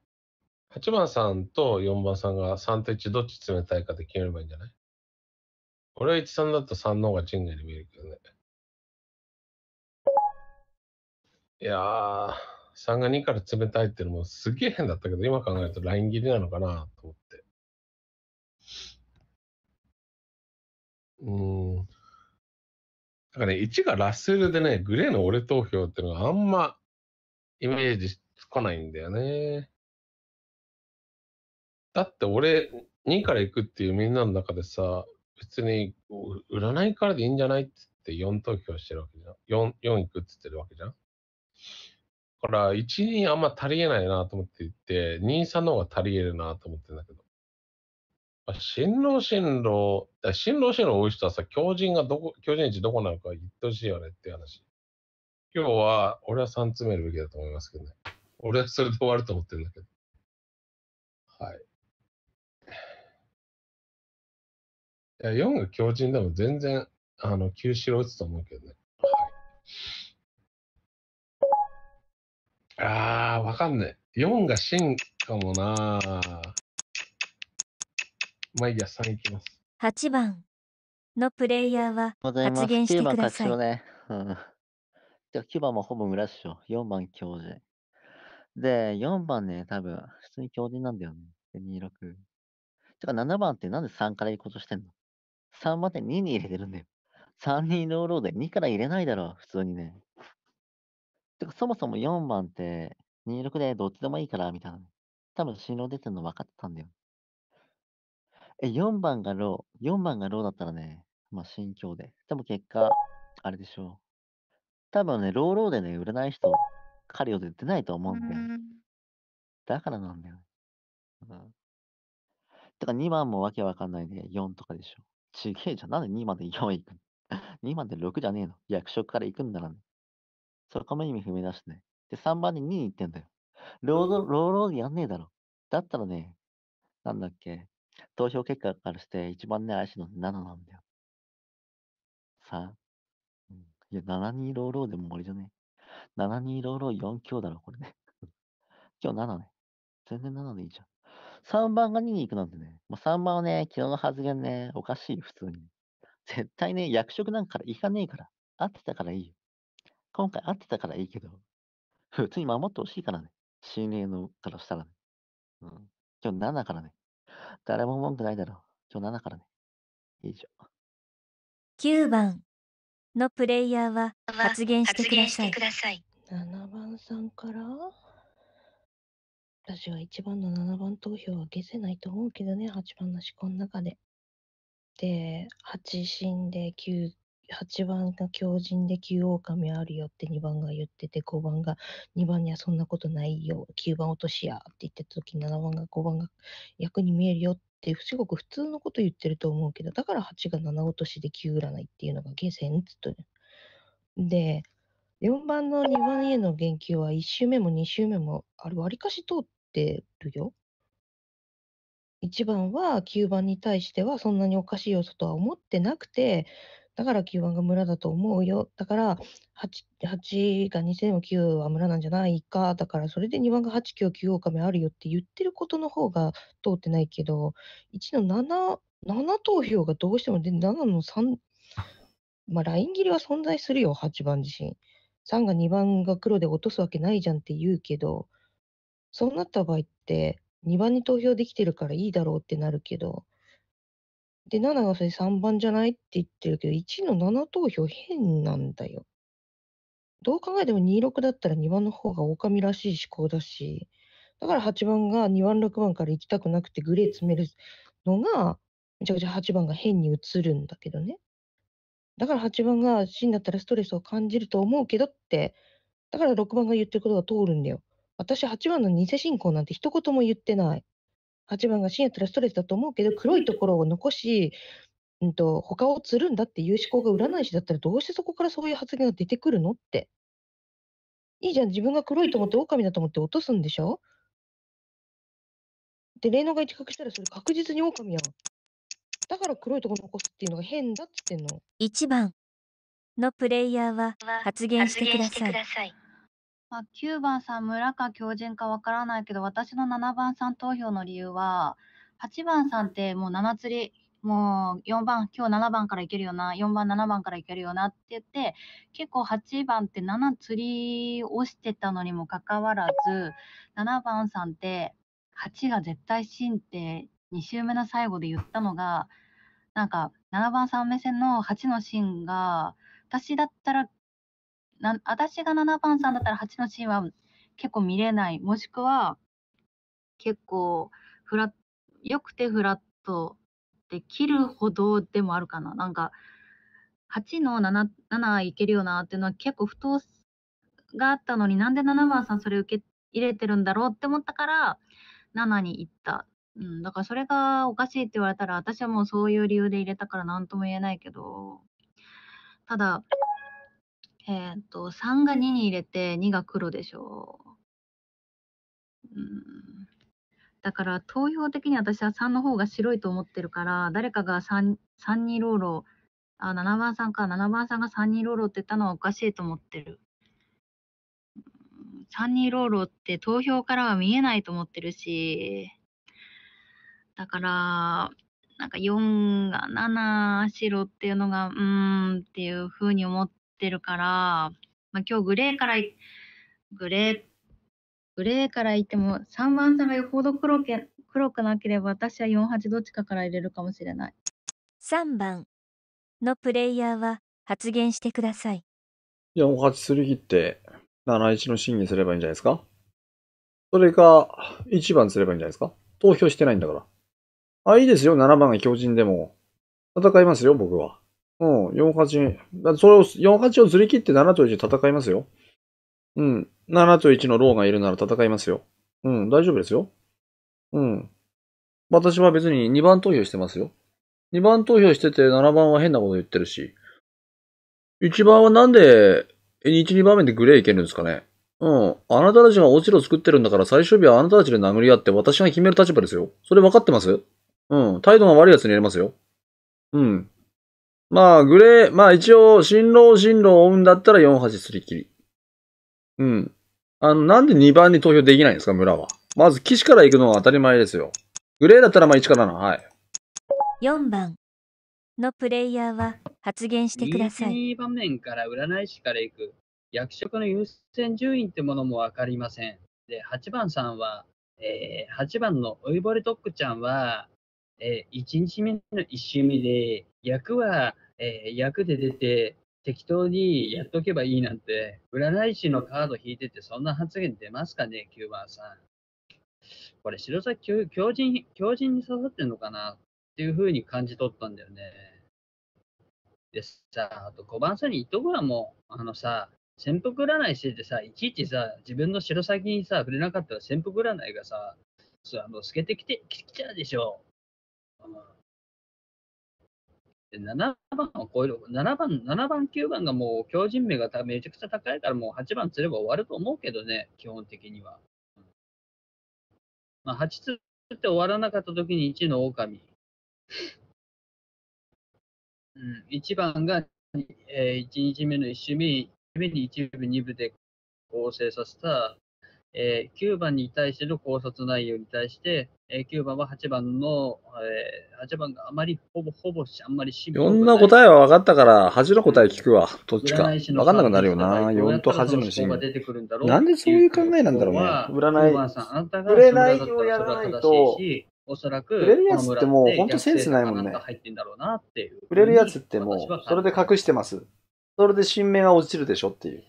8番さんと4番さんが3と1どっち詰めたいかで決めればいいんじゃない俺は1、3だと3の方がチンゲに見えるけどね。いやー、3が2から冷たいっていうのもすげえ変だったけど、今考えるとライン切りなのかなと思って。うん。だからね、1がラッセルでね、グレーの俺投票っていうのがあんまイメージつかないんだよね。だって俺、2から行くっていうみんなの中でさ、別に占いからでいいんじゃないって言って4投票してるわけじゃん。4、4行くって言ってるわけじゃん。から、1、2あんま足りえないなと思っていて、2、3の方が足りえるなと思ってんだけど。新郎新郎、新郎新郎多い人はさ、狂人がどこ、狂人地どこなのか言ってほしいよねっていう話。今日は、俺は3詰めるべきだと思いますけどね。俺はそれで終わると思ってるんだけど。はい。いや、4が狂人でも全然、あの、9四郎打つと思うけどね。ああ、わかんない。4が真かもな。まあいいや、3いきます。8番のプレイヤーは発言してください。番ね。うん。じゃあ9番もほぼ村っしょ。4番教授。で、4番ね、多分、普通に教授なんだよね。26。てか7番ってなんで3から行こうとしてんの ?3 番って2に入れてるんだよ。3にローローで2から入れないだろ、普通にね。かそもそも4番って26でどっちでもいいからみたいな。多分信郎出てるの分かってたんだよ。え、4番がロー。4番がローだったらね、まあ心境で。でも結果、あれでしょう。多分ね、ローローでね、売れない人、狩りを出てないと思うんだよ。だからなんだよ。うん。てか2番もわけわかんないで4とかでしょ。ちげえじゃん。なんで2まで4行くの ?2 まで6じゃねえの。役職から行くんならね。そこも意味踏み出してね。で、3番に2に行ってんだよ。ロード、ローローやんねえだろ。だったらね、なんだっけ、投票結果からして一番ね、怪しいの7なんだよ。さあ、うん、いや、72ローローでも俺じゃねえ。72ローロー4強だろ、これね。今日7ね。全然7でいいじゃん。3番が2に行くなんてね、もう3番はね、昨日の発言ね、おかしい普通に。絶対ね、役職なんかから行かねえから。合ってたからいいよ。今回会ってたからいいけど、普通に守ってほしいからね。心霊のからしたらね。うん。今日7からね。誰も文句ないだろう。今日7からね。以上。9番のプレイヤーは発言してください。7番さんから私は1番の7番投票は消せないと思うけどね、8番の思考の中で。で、8死んで9 8番が強人で9狼あるよって2番が言ってて5番が2番にはそんなことないよ9番落としやって言ってた時7番が5番が役に見えるよってすごく普通のこと言ってると思うけどだから8が7落としで9占いっていうのが下船つとで4番の2番への言及は1周目も2周目もあれ割かし通ってるよ。1番は9番に対してはそんなにおかしい要素とは思ってなくてだから9番が村だと思うよ。だから 8, 8が2 0も9は村なんじゃないか。だからそれで2番が8、9、9狼あるよって言ってることの方が通ってないけど、1の7、7投票がどうしてもで、7の3、まあ、ライン切りは存在するよ、8番自身。3が2番が黒で落とすわけないじゃんって言うけど、そうなった場合って、2番に投票できてるからいいだろうってなるけど、で、7がそれ3番じゃないって言ってるけど、1の7投票変なんだよ。どう考えても26だったら2番の方が狼らしい思考だし、だから8番が2番、6番から行きたくなくてグレー詰めるのが、めちゃくちゃ8番が変に映るんだけどね。だから8番が死だったらストレスを感じると思うけどって、だから6番が言ってることが通るんだよ。私8番の偽信仰なんて一言も言ってない。8番が深やったらストレスだと思うけど、黒いところを残し、うんと、他を釣るんだっていう思考が占い師だったら、どうしてそこからそういう発言が出てくるのって。いいじゃん、自分が黒いと思って、狼だと思って落とすんでしょで、霊能が一角したら、それ確実に狼やん。だから黒いところ残すっていうのが変だっつってんの。1番のプレイヤーは発言してください。まあ、9番さん、村か狂人かわからないけど、私の7番さん投票の理由は、8番さんってもう7釣り、もう4番、今日7番からいけるよな、4番、7番からいけるよなって言って、結構8番って7釣りをしてたのにもかかわらず、7番さんって8が絶対信って2周目の最後で言ったのが、なんか7番さん目線の8のシンが、私だったらな私が7番さんだったら8のシーンは結構見れないもしくは結構フラよくてフラットで切るほどでもあるかななんか8の 7, 7いけるよなっていうのは結構不当があったのになんで7番さんそれ受け入れてるんだろうって思ったから7に行った、うん、だからそれがおかしいって言われたら私はもうそういう理由で入れたから何とも言えないけどただえっ、ー、と、3が2に入れて、2が黒でしょう。うん。だから、投票的に私は3の方が白いと思ってるから、誰かが3、3、2ローロあ、7番さんか、7番さんが3、二ローロって言ったのはおかしいと思ってる。3、二ローロって投票からは見えないと思ってるし、だから、なんか4が7白っていうのが、うーんっていうふうに思っってるから、まあ、今日グレーからグレーグレーからいっても3番さんがよほど黒け黒くなければ私は48どっちかから入れるかもしれない3番のプレイヤーは発言してください48すり切って71の審議すればいいんじゃないですかそれか1番すればいいんじゃないですか投票してないんだからあいいですよ7番が強人でも戦いますよ僕はうん、48。だそれを、48をずり切って7と1戦いますよ。うん。7と1のローがいるなら戦いますよ。うん、大丈夫ですよ。うん。私は別に2番投票してますよ。2番投票してて7番は変なこと言ってるし。1番はなんで、1、2番目でグレーいけるんですかね。うん。あなたたちが落ち度作ってるんだから最終日はあなたたちで殴り合って私が決める立場ですよ。それ分かってますうん。態度が悪い奴に入れますよ。うん。まあ、グレー、まあ一応、新郎新郎を追うんだったら4八すり切り。うん。あの、なんで2番に投票できないんですか、村は。まず、岸から行くのは当たり前ですよ。グレーだったらまあ1からな、はい。4番のプレイヤーは発言してください。いい場面から占い師から行く。役職の優先順位ってものもわかりません。で、8番さんは、えー、8番の老いぼれとっくちゃんは、えー、1日目の1周目で、役は、えー、役で出て、適当にやっとけばいいなんて、占い師のカード引いてて、そんな発言出ますかね、9番さん。これ、白崎強人、強人に刺さってんのかなっていうふうに感じ取ったんだよね。でさ、あと5番さんに言っとくわもう、あのさ、潜伏占いしててさ、いちいちさ、自分の白先にさ、触れなかったら潜伏占いがさ、あの透けてきてきちゃうでしょ。7番を超える、7番、7番、9番がもう強靭名がめちゃくちゃ高いから、もう8番釣れば終わると思うけどね、基本的には。まあ、8釣って終わらなかった時に1の狼。うん、1番が、えー、1日目の1周目、1目に1部、2部で構成させたえー、9番に対しての考察内容に対して、えー、9番は8番の、えー、8番があまり、ほぼほぼあんまりいろんな答えは分かったから、8の答え聞くわ。どっちか。分かんなくなるよな。4と8のシーン。なんでそういう考えなんだろうね。占い。あんたが占いをやらないと。おそらく、売れるやつってもう本当センスないもんね。売れるやつってもう、それで隠してます。それで新芽が落ちるでしょっていう。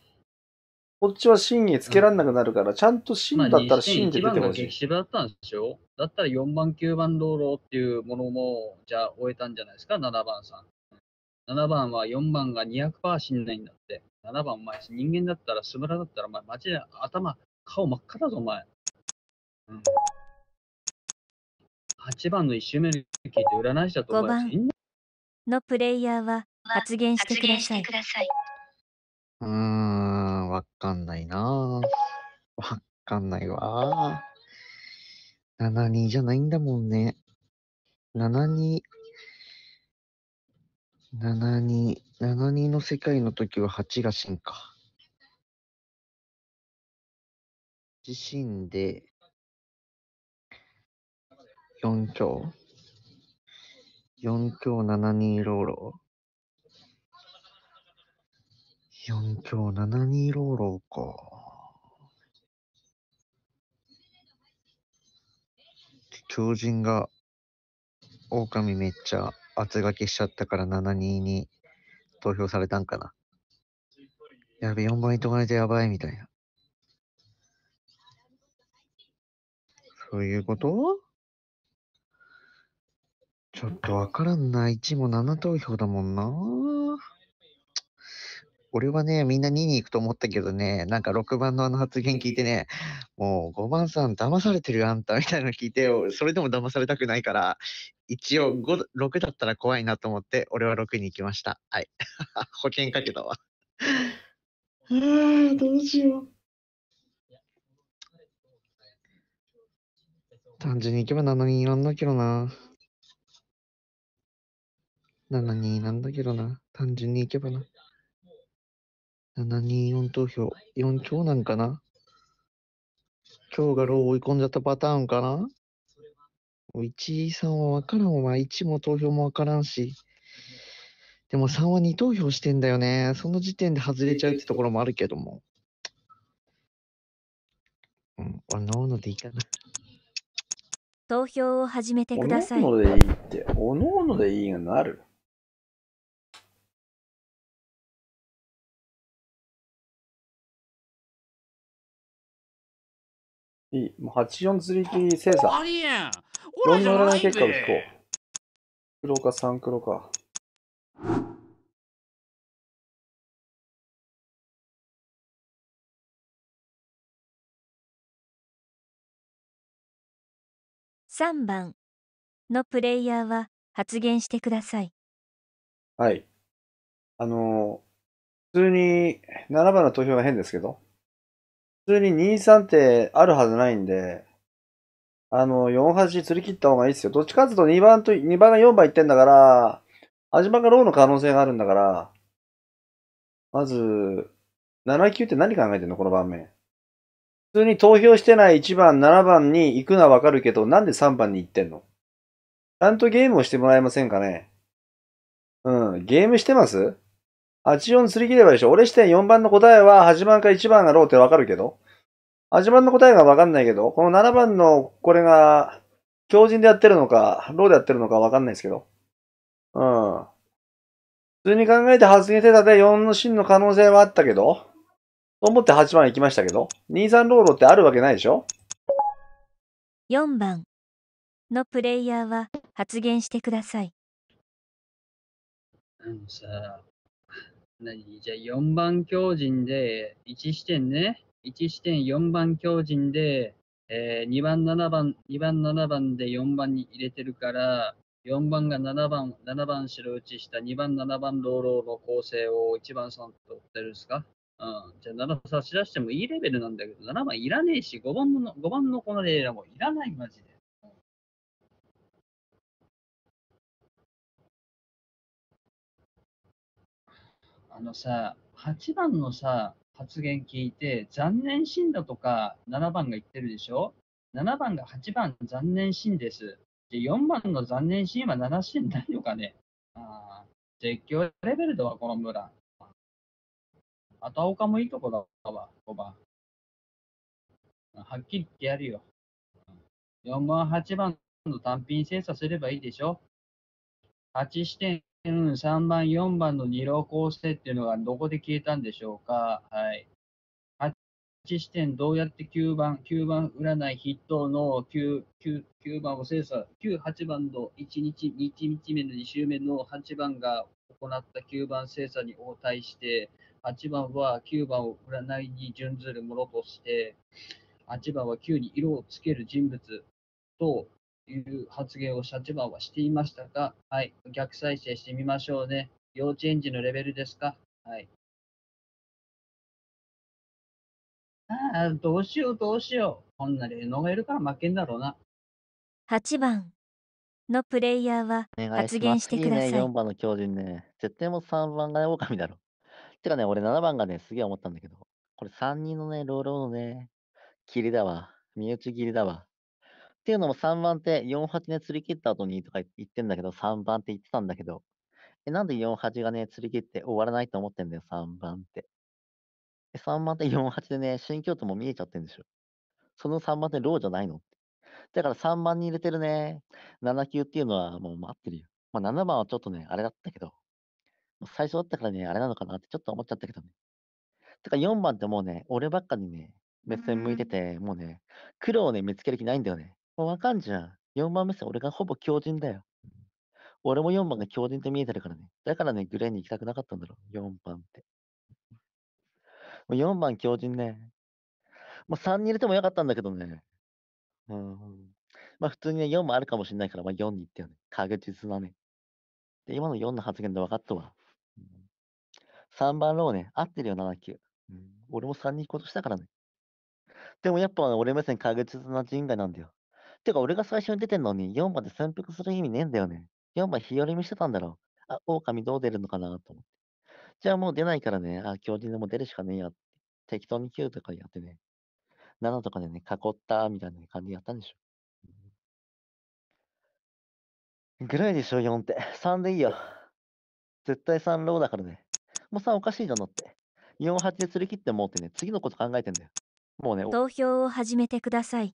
こっちは真につけられなくなるから、うん、ちゃんと真だったら真で出てほしい。まあ、1番だったんでしょだったら4番、9番、ローローっていうものも、じゃあ終えたんじゃないですか、7番さん。7番は4番が200%信ないんだって。7番、お前、人間だったら、スムラだったら、お前、マジで頭、顔真っ赤だぞ、お前。うん、8番の1周目に聞いて占い師だと思い5番のプレイヤーは発言してください。うーん。わかんないなわかんないわ72じゃないんだもんね。72、72、72の世界の時は8が進か。自身で4強 ?4 強72ローロ4強7二ローローか。強人が狼めっちゃ厚がけしちゃったから7二に投票されたんかな。やべ、4番に止まれてやばいみたいな。そういうことちょっとわからんな。1も7投票だもんな。俺はね、みんな2に行くと思ったけどね、なんか6番のあの発言聞いてね、もう5番さん騙されてるよあんたみたいなの聞いて、それでも騙されたくないから、一応5 6だったら怖いなと思って、俺は6に行きました。はい。保険かけたわ。ああ、どうしよう。単純に行けば7人なんだけどな。7人なんだけどな。単純に行けばな。7 2 4投票。4強なんかな今日がローを追い込んじゃったパターンかな1さんはわからんわ。1も投票もわからんし。でも3は2投票してんだよね。その時点で外れちゃうってところもあるけども。うん、俺、のおのでいいかな。投票を始めてください。おのおのでいいって、おのおのでいいがなる。いい。もう8 4切り精査。ありえん俺じゃない結果を聞こう。黒か三黒か。3番のプレイヤーは発言してください。はい。あのー、普通に7番の投票が変ですけど。普通に23ってあるはずないんで、あの、4 8釣り切った方がいいですよ。どっちかっていうと2番と、2番が4番いってんだから、味番がローの可能性があるんだから、まず、7級って何考えてんのこの盤面。普通に投票してない1番、7番に行くのはわかるけど、なんで3番に行ってんのちゃんとゲームをしてもらえませんかねうん、ゲームしてます84すり切ればでしょ。俺視点4番の答えは8番か1番だろうってわかるけど。8番の答えがわかんないけど、この7番のこれが、強人でやってるのか、ローでやってるのかわかんないですけど。うん。普通に考えて発言手立て4の真の可能性はあったけど、と思って8番行きましたけど、23ローロってあるわけないでしょ ?4 番のプレイヤーは発言してください。さ、何じゃあ4番強靭で1支点ね。1支点4番強靭で、えー、2番7番、2番7番で4番に入れてるから、4番が7番、7番白打ちした2番7番ローローの構成を1番さんとってるんですかうん。じゃあ7差し出してもいいレベルなんだけど、7番いらねえし、5番の、5番のこのレイラもいらないマジで。のさ、8番のさ、発言聞いて、残念死んだとか7番が言ってるでしょ ?7 番が8番残念死んです。で、4番の残念死ンは7死んないのかねあ絶叫レベルだわ、この村。あ岡もいいとこだわ、5番。はっきり言ってやるよ。4番、8番の単品精査すればいいでしょ ?8 視点見、3番、4番の二浪構成っていうのがどこで消えたんでしょうか。はい。8視点どうやって9番、9番占い筆頭の 9, 9, 9番を精査、9、8番の1日、1日目の2週目の8番が行った9番精査に応対して、8番は9番を占いに準ずるものとして、8番は9に色をつける人物という発言をシャチバはしていましたが、はい、逆再生してみましょうね。幼稚園児のレベルですかはい。ああ、どうしようどうしよう。こんなレノがいるから負けんだろうな。8番のプレイヤーは発言してくださね、い。4番の巨人ね。絶対もう3番がね、狼だろ。てかね、俺7番がね、すげえ思ったんだけど、これ3人のね、ローローのね、切りだわ。身内切りだわ。っていうのも3番って48ね、釣り切った後にとか言ってんだけど、3番って言ってたんだけど、え、なんで48がね、釣り切って終わらないと思ってんだよ、3番って。え、3番って48でね、新京都も見えちゃってんでしょ。その3番ってローじゃないのだから3番に入れてるね、7級っていうのはもう待ってるよ。まあ7番はちょっとね、あれだったけど、最初だったからね、あれなのかなってちょっと思っちゃったけどね。てか4番ってもうね、俺ばっかにね、目線向いてて、もうね、黒をね、見つける気ないんだよね。もうわかんじゃん。4番目さ、俺がほぼ強人だよ。俺も4番が強人って見えてるからね。だからね、グレーに行きたくなかったんだろ。4番って。もう4番強人ね。もう3に入れてもよかったんだけどね。うん。まあ普通にね、4もあるかもしれないから、まあ4に行ったよね。確実だね。で、今の4の発言で分かったわ。3番ローね、合ってるよ、7、9。うん、俺も3に行こうとしたからね。でもやっぱ俺目線確実な人外なんだよ。てか俺が最初に出てんのに4まで潜伏する意味ねえんだよね。4で日和見してたんだろ。あ、狼どう出るのかなと思って。じゃあもう出ないからね。あ、強人でも出るしかねえやって。適当に9とかやってね。7とかでね、囲ったみたいな感じでやったんでしょ。ぐらいでしょ、4って。3 でいいよ。絶対3ローだからね。もう3おかしいだのって。4、8で釣り切ってもうってね、次のこと考えてんだよ。もうね。投票を始めてください。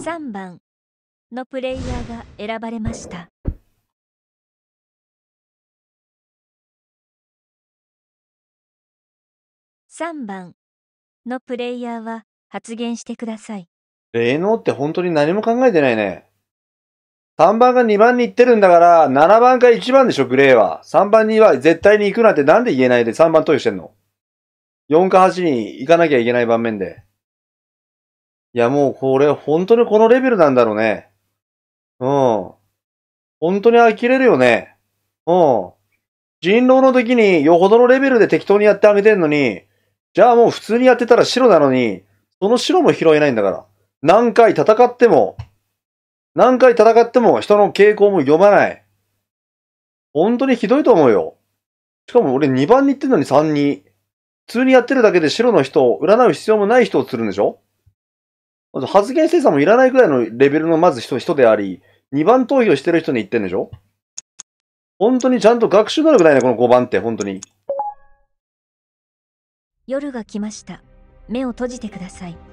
3番のプレイヤーが選ばれました3番のプレイヤーは発言してください霊能って本当に何も考えてないね3番が2番に行ってるんだから7番か1番でしょグレーは3番には絶対に行くなんてなんで言えないで3番投与してんの4か8に行かなきゃいけない盤面でいや、もうこれ、本当にこのレベルなんだろうね。うん。本当に呆れるよね。うん。人狼の時によほどのレベルで適当にやってあげてんのに、じゃあもう普通にやってたら白なのに、その白も拾えないんだから。何回戦っても、何回戦っても人の傾向も読まない。本当にひどいと思うよ。しかも俺2番に行ってんのに3に。普通にやってるだけで白の人、を占う必要もない人を釣るんでしょまず発言精査もいらないくらいのレベルのまず人人であり、2番投票してる人に言ってんでしょ本当にちゃんと学習能力ないね、この5番って、本当に。夜が来ました。目を閉じてください。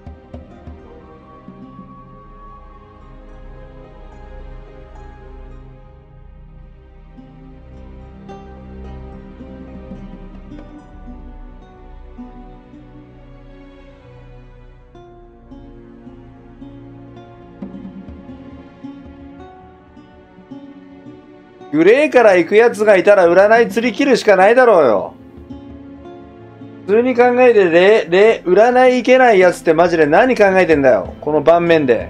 グレーから行く奴がいたら占い釣り切るしかないだろうよ。普通に考えて、で、れ、占い行けない奴ってマジで何考えてんだよ。この盤面で。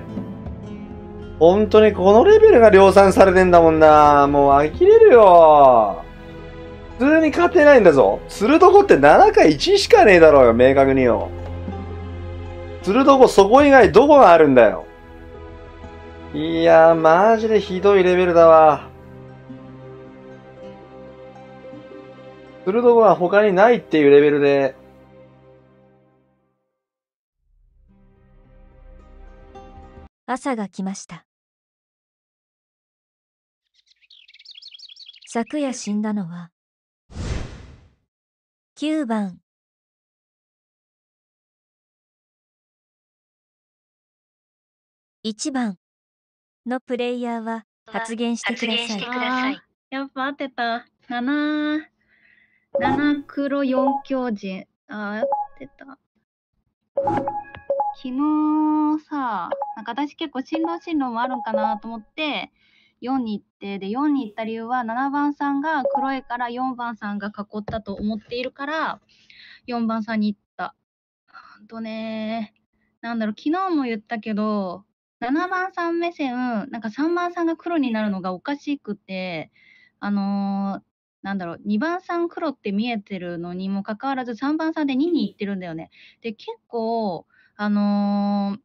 本当にこのレベルが量産されてんだもんな。もう呆れるよ。普通に勝てないんだぞ。釣るとこって7か1しかねえだろうよ、明確によ。釣るとこそこ以外どこがあるんだよ。いやー、マジでひどいレベルだわ。するとこは他にないっていうレベルで、朝が来ました。昨夜死んだのは、9番。1番のプレイヤーは発言してください。やっぱてた。だ七黒四強陣。ああ、やってた。昨日さ、なんか私結構新郎新郎もあるんかなと思って、4に行ってで4に行った理由は7番さんが黒いから4番さんが囲ったと思っているから4番さんに行った。ほんとねなんだろう昨日も言ったけど7番さん目線なんか3番さんが黒になるのがおかしくてあのなんだろう、2番さん黒って見えてるのにもかかわらず、3番さんで2に行ってるんだよね。で、結構、あのー、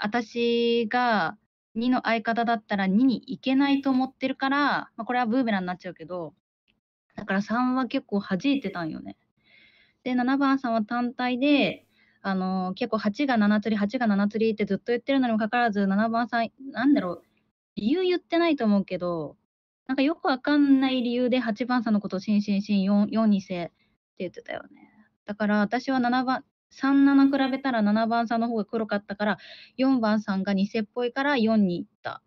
私が2の相方だったら2に行けないと思ってるから、まあ、これはブーメランになっちゃうけど、だから3は結構弾いてたんよね。で、7番さんは単体で、あのー、結構8が7釣り、8が7釣りってずっと言ってるのにもかかわらず、7番さん、なんだろう、理由言ってないと思うけど、なんかよくわかんない理由で8番さんのことをシしんンシ 4, 4にせって言ってたよね。だから私は7番、37比べたら7番さんの方が黒かったから4番さんが偽っぽいから4に行った。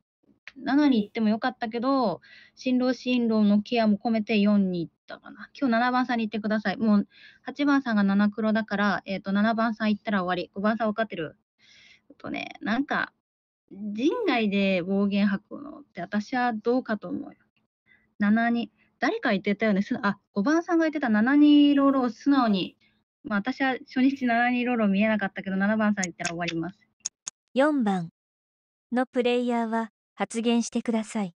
7に行ってもよかったけど、新郎新郎のケアも込めて4に行ったかな。今日7番さんに行ってください。もう8番さんが7黒だから、えっ、ー、と7番さん行ったら終わり。5番さん分かってるとね、なんか、人外で暴言吐くのって私はどうかと思うよ。七二、誰か言ってたよね、あ五番さんが言ってた七二ロールを素直に、まあ、私は初日7二ロール見えなかったけど、七番さん言ったら終わります。四番のプレイヤーは発言してください。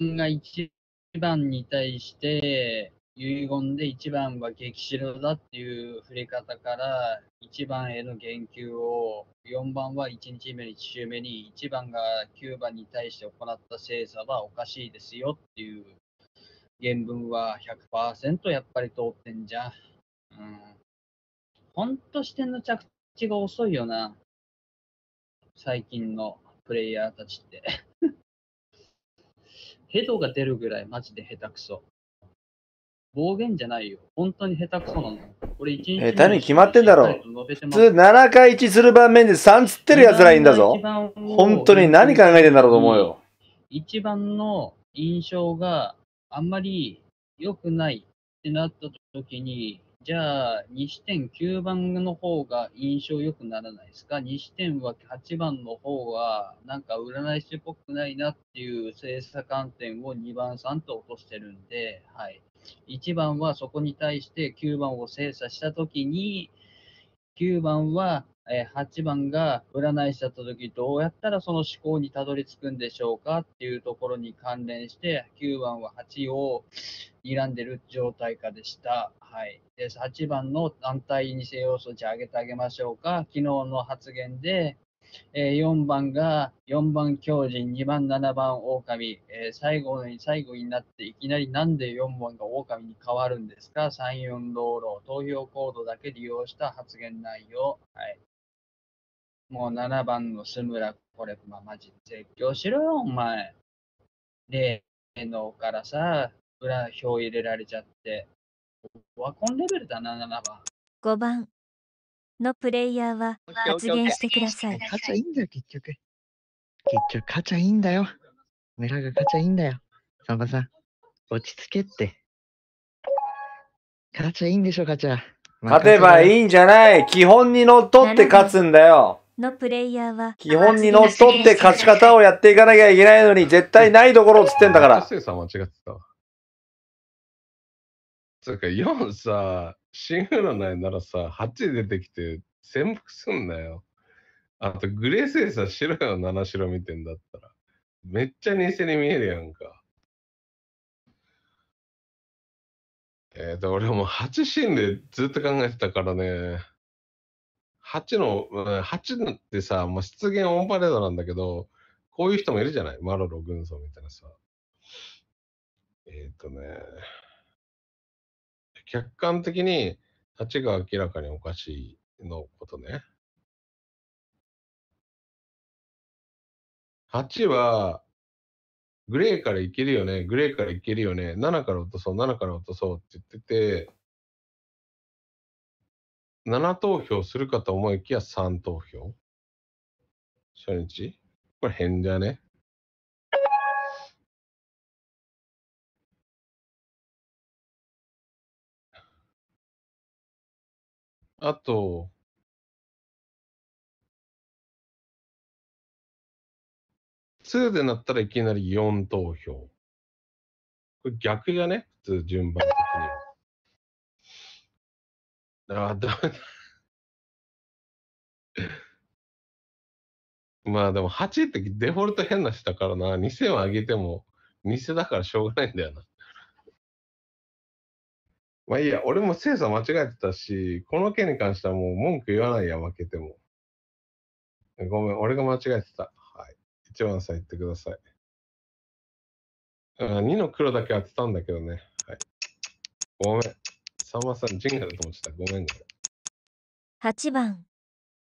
が一番に対して、遺言で一番は激白だっていう触れ方から一番への言及を4番は1日目に1週目に1番が9番に対して行った精査はおかしいですよっていう原文は100%やっぱり通ってんじゃん。うん。ほんと視点の着地が遅いよな。最近のプレイヤーたちって ヘドが出るぐらいマジで下手くそ。暴言じゃないよ。本当に下手くそなの。俺一日下手に決まってんだろ。普通7回1する盤面で3つってる奴らいいんだぞ。本当に何考えてんだろうと思うよ。一番の印象があんまり良くないってなった時に、じゃあ2.9番の方が印象良くならないですか ?2.8 番の方はなんか占い師っぽくないなっていう精査観点を2番さんと落としてるんで、はい。1番はそこに対して9番を精査したときに、9番は8番が占い師だったとき、どうやったらその思考にたどり着くんでしょうかっていうところに関連して、9番は8を睨んでる状態下でした。はい、で8番の団体にせよ、そち上げてあげましょうか。昨日の発言で、えー、4番が4番狂人、2番7番狼、えー、最後に最後になっていきなりなんで4番が狼に変わるんですか ?34 道路、投票コードだけ利用した発言内容。はい、もう7番のスムラ、これ、まあ、マジ絶叫しろよ、お前。例のからさ、裏表入れられちゃって。ワコンレベルだな、7番。5番、のプレイヤーは発言してください。カちゃいいんだよ、結局。結局、カちゃいいんだよ。村がカちゃいいんだよ。サンバさん、落ち着けって。カちゃいいんでしょ、カちゃ。勝てばいいんじゃない基本にのっとって勝つんだよ。のプレイヤーは基本にのっとって勝ち方をやっていかなきゃいけないのに絶対ないところをつってんだから。つうか、4さ、シングルないならさ、8出てきて潜伏すんなよ。あと、グレーセイさ、白よ、七白見てんだったら。めっちゃ偽に見えるやんか。えっ、ー、と、俺もう8死んでずっと考えてたからね。8の、8ってさ、もう出現オンパレードなんだけど、こういう人もいるじゃないマロロ軍曹みたいなさ。えっ、ー、とね。客観的に立ちが明らかにおかしいのことね。8は、グレーからいけるよね、グレーからいけるよね、7から落とそう、7から落とそうって言ってて、7投票するかと思いきや3投票初日これ変じゃねあと2でなったらいきなり4投票。これ逆じゃね普通順番的には。ああ、ダメだ。まあでも8ってデフォルト変な人だからな。2000は上げても、偽だからしょうがないんだよな。まあいいや、俺も精査間違えてたし、この件に関してはもう文句言わないや、負けても。ごめん、俺が間違えてた。はい。一番さん言ってください。あ2の黒だけ当てたんだけどね。はい。ごめん。さんまさん、ジンガだと思ってた。ごめん、ね。8番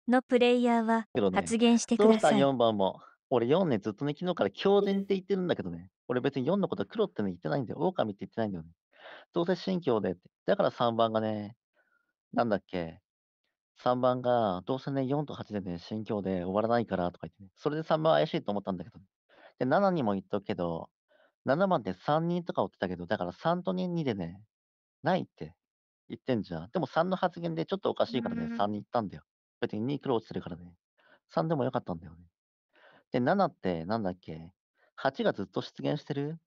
のプレイヤーは発言してください。ね、4番も。俺4ね、ずっとね、昨日から狂人って言ってるんだけどね。俺別に4のことは黒ってね言ってないんだよ。狼って言ってないんだよね。どうせ信教でって。だから3番がね、なんだっけ、3番が、どうせね、4と8でね、信教で終わらないからとか言ってね、それで3番怪しいと思ったんだけど、で、7にも言っとくけど、7番って3人とか追ってたけど、だから3と2、2でね、ないって言ってんじゃん。でも3の発言でちょっとおかしいからね、3に行ったんだよ。別に2黒落ちてるからね。3でもよかったんだよね。で、7ってなんだっけ ?8 がずっと出現してる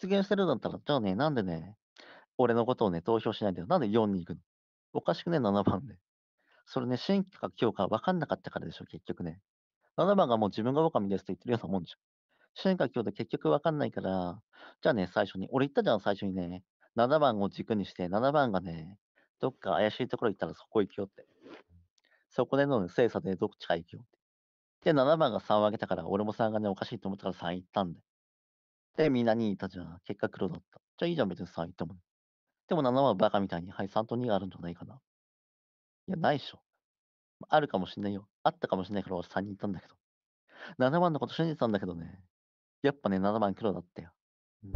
出現してるんだったら、じゃあね、なんでね、俺のことをね、投票しないでよ。なんで4に行くのおかしくね、7番で。それね、新規か強か分かんなかったからでしょ、結局ね。7番がもう自分が狼ですって言ってるようなもんじゃん。新か強で結局分かんないから、じゃあね、最初に、俺言ったじゃん、最初にね、7番を軸にして、7番がね、どっか怪しいところ行ったらそこ行きよって。そこでの精査でどっちか行きよって。で、7番が3を上げたから、俺も3がね、おかしいと思ったから3行ったんで。で、みんな2位いたじゃん。結果黒だった。じゃあいいじゃん、別に3行ってもん。でも7番はバカみたいに、はい、3と2があるんじゃないかな。いや、ないっしょ。あるかもしんないよ。あったかもしんないから俺3人いたんだけど。7番のこと信じてたんだけどね。やっぱね、7番黒だったよ。うん、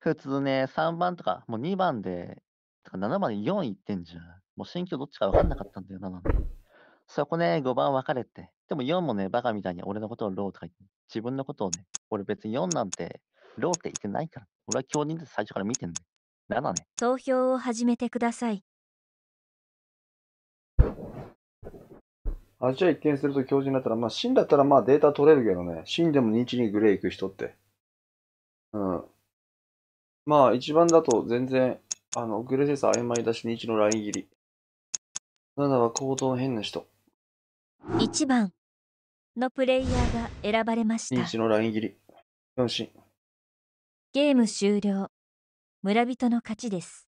普通ね、3番とか、もう2番で、か7番で4いってんじゃん。もう新境どっちか分かんなかったんだよ、7番。そこね、5番分かれて。でも4もね、バカみたいに俺のことをローとか言って、自分のことをね、俺別に4なんて、ローって言ってないから。俺は教人で最初から見てんだよ。7ね。投票を始めてください。アジア一見すると強人だなったら、まあ、死んだったらまあデータ取れるけどね。死んでも日にグレー行く人って。うん。まあ、一番だと全然、あの、グレーセン曖昧だし、日のライン切り。7は行動変な人。1番のプレイヤーが選ばれました。日のライン切り。4進。ゲーム終了。村人の勝ちです